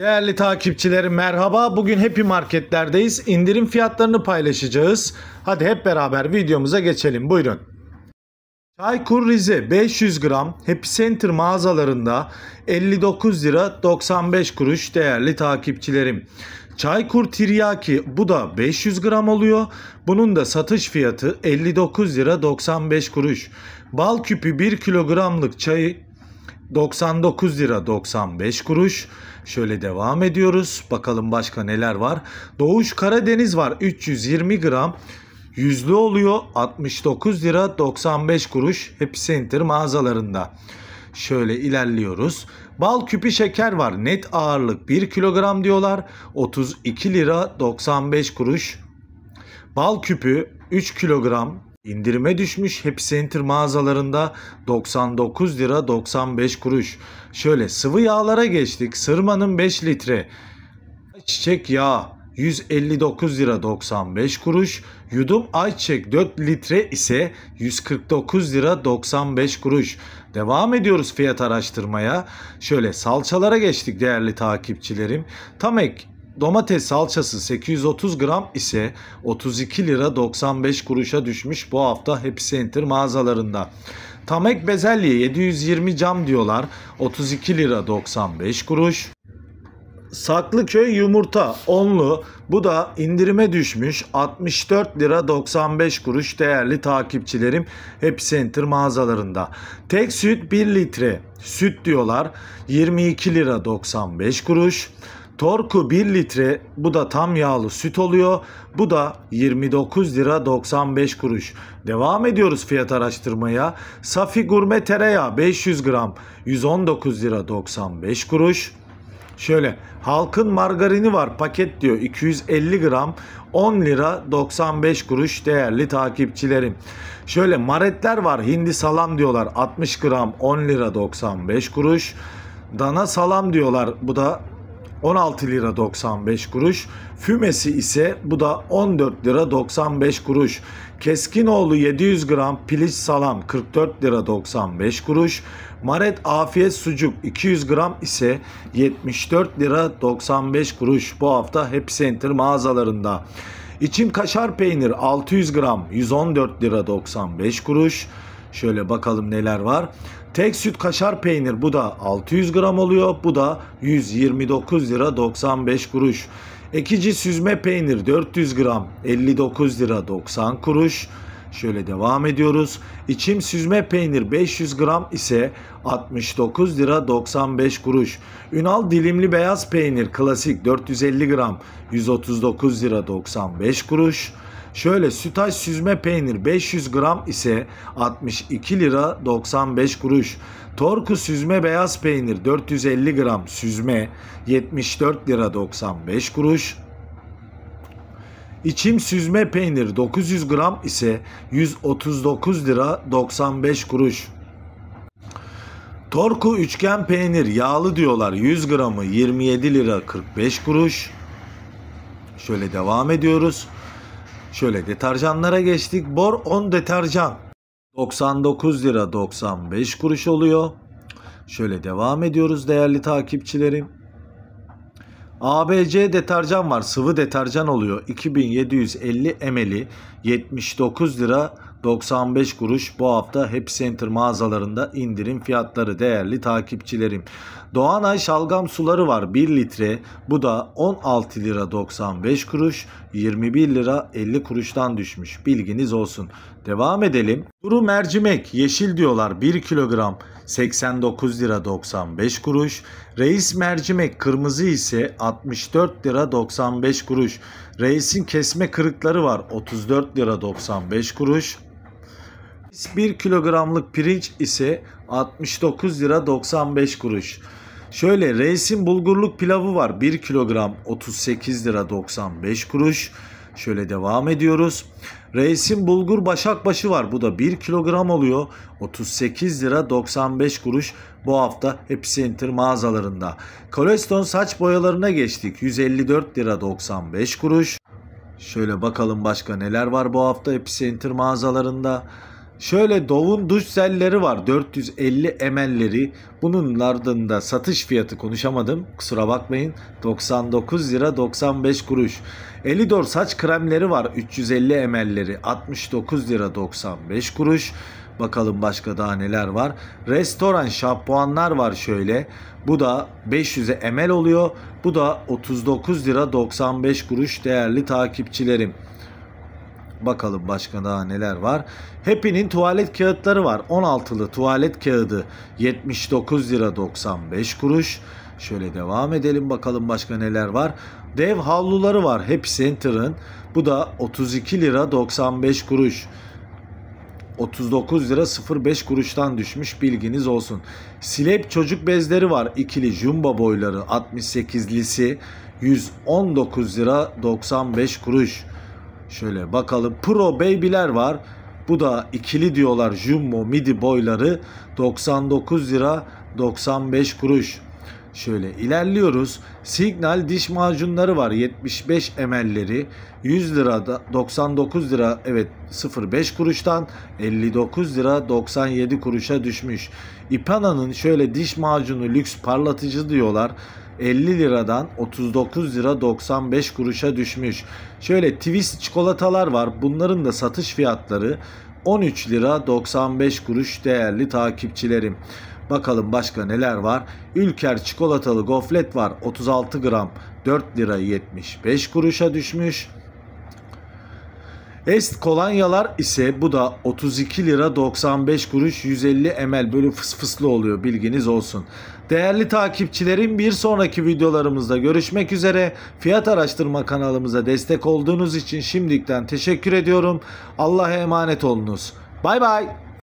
Değerli takipçilerim merhaba. Bugün Happy Marketler'deyiz. İndirim fiyatlarını paylaşacağız. Hadi hep beraber videomuza geçelim. Buyurun. Çaykur Rize 500 gram Happy Center mağazalarında 59 lira 95 kuruş değerli takipçilerim. Çaykur Tiryaki bu da 500 gram oluyor. Bunun da satış fiyatı 59 lira 95 kuruş. Bal küpü 1 kilogramlık çayı 99 lira 95 kuruş. Şöyle devam ediyoruz. Bakalım başka neler var. Doğuş Karadeniz var 320 gram. Yüzlü oluyor 69 lira 95 kuruş Happy Center mağazalarında. Şöyle ilerliyoruz. Bal küpü şeker var. Net ağırlık 1 kilogram diyorlar. 32 lira 95 kuruş. Bal küpü 3 kilogram İndirime düşmüş Happy Center mağazalarında 99 lira 95 kuruş. Şöyle sıvı yağlara geçtik. Sırmanın 5 litre. Çiçek yağı 159 lira 95 kuruş. Yudum ayçiçek 4 litre ise 149 lira 95 kuruş. Devam ediyoruz fiyat araştırmaya. Şöyle salçalara geçtik değerli takipçilerim. Tam ek Domates salçası 830 gram ise 32 lira 95 kuruşa düşmüş bu hafta Happy Center mağazalarında. Tamek bezelye 720 cam diyorlar 32 lira 95 kuruş. Saklıköy yumurta onlu bu da indirime düşmüş 64 lira 95 kuruş değerli takipçilerim Happy Center mağazalarında. Tek süt 1 litre süt diyorlar 22 lira 95 kuruş. Torku 1 litre bu da tam yağlı süt oluyor. Bu da 29 lira 95 kuruş. Devam ediyoruz fiyat araştırmaya. Safi gurme tereyağı 500 gram 119 lira 95 kuruş. Şöyle halkın margarini var paket diyor 250 gram 10 lira 95 kuruş değerli takipçilerim. Şöyle maretler var hindi salam diyorlar 60 gram 10 lira 95 kuruş. Dana salam diyorlar bu da 16 lira 95 kuruş. Fümesi ise bu da 14 lira 95 kuruş. Keskinoğlu 700 gram piliç salam 44 lira 95 kuruş. Maret afiyet sucuk 200 gram ise 74 lira 95 kuruş. Bu hafta Happy Center mağazalarında. İçim kaşar peynir 600 gram 114 lira 95 kuruş. Şöyle bakalım neler var. Tek süt kaşar peynir bu da 600 gram oluyor. Bu da 129 lira 95 kuruş. Ekici süzme peynir 400 gram 59 lira 90 kuruş. Şöyle devam ediyoruz. İçim süzme peynir 500 gram ise 69 lira 95 kuruş. Ünal dilimli beyaz peynir klasik 450 gram 139 lira 95 kuruş. Şöyle sütaş süzme peynir 500 gram ise 62 lira 95 kuruş. Torku süzme beyaz peynir 450 gram süzme 74 lira 95 kuruş. İçim süzme peynir 900 gram ise 139 lira 95 kuruş. Torku üçgen peynir yağlı diyorlar 100 gramı 27 lira 45 kuruş. Şöyle devam ediyoruz. Şöyle deterjanlara geçtik. Bor 10 deterjan. 99 lira 95 kuruş oluyor. Şöyle devam ediyoruz değerli takipçilerim. ABC deterjan var. Sıvı deterjan oluyor. 2750 emeli. 79 lira 95 kuruş bu hafta Happy Center mağazalarında indirim fiyatları değerli takipçilerim. Doğanay şalgam suları var 1 litre. Bu da 16 lira 95 kuruş 21 lira 50 kuruştan düşmüş. Bilginiz olsun. Devam edelim. Kuru mercimek yeşil diyorlar 1 kilogram 89 lira 95 kuruş. Reis mercimek kırmızı ise 64 lira 95 kuruş. Reis'in kesme kırıkları var 34 lira 95 kuruş. 1 kilogramlık pirinç ise 69 lira 95 kuruş. Şöyle reisin bulgurluk pilavı var 1 kilogram 38 lira 95 kuruş. Şöyle devam ediyoruz. Reisin bulgur başakbaşı var. Bu da 1 kilogram oluyor. 38 lira 95 kuruş bu hafta Epicenter mağazalarında. Koleston saç boyalarına geçtik. 154 lira 95 kuruş. Şöyle bakalım başka neler var bu hafta Epicenter mağazalarında. Şöyle Dove'un duş selleri var. 450 ml'leri. Bunun ardında satış fiyatı konuşamadım. Kusura bakmayın. 99 lira 95 kuruş. Elidor saç kremleri var. 350 ml'leri. 69 lira 95 kuruş. Bakalım başka daha neler var. Restoran şampuanlar var şöyle. Bu da 500 ml oluyor. Bu da 39 lira 95 kuruş değerli takipçilerim. Bakalım başka daha neler var. Happy'nin tuvalet kağıtları var. 16'lı tuvalet kağıdı 79 lira 95 kuruş. Şöyle devam edelim bakalım başka neler var. Dev havluları var Happy Center'ın. Bu da 32 lira 95 kuruş. 39 lira 05 kuruştan düşmüş bilginiz olsun. Silep çocuk bezleri var ikili jumba boyları 68'lisi 119 lira 95 kuruş. Şöyle bakalım. Pro Baby'ler var. Bu da ikili diyorlar. Jumbo midi boyları 99 lira 95 kuruş. Şöyle ilerliyoruz. Signal diş macunları var. 75 ml'leri 100 lirada 99 lira evet 05 kuruştan 59 lira 97 kuruşa düşmüş. Ipana'nın şöyle diş macunu lüks parlatıcı diyorlar. 50 liradan 39 lira 95 kuruşa düşmüş. Şöyle Twist çikolatalar var. Bunların da satış fiyatları 13 lira 95 kuruş değerli takipçilerim. Bakalım başka neler var. Ülker çikolatalı goflet var. 36 gram 4 lira 75 kuruşa düşmüş. Est kolonyalar ise bu da 32 lira 95 kuruş 150 ml böyle fıs fısfıslı oluyor bilginiz olsun. Değerli takipçilerim bir sonraki videolarımızda görüşmek üzere. Fiyat araştırma kanalımıza destek olduğunuz için şimdikten teşekkür ediyorum. Allah'a emanet olunuz. Bay bay.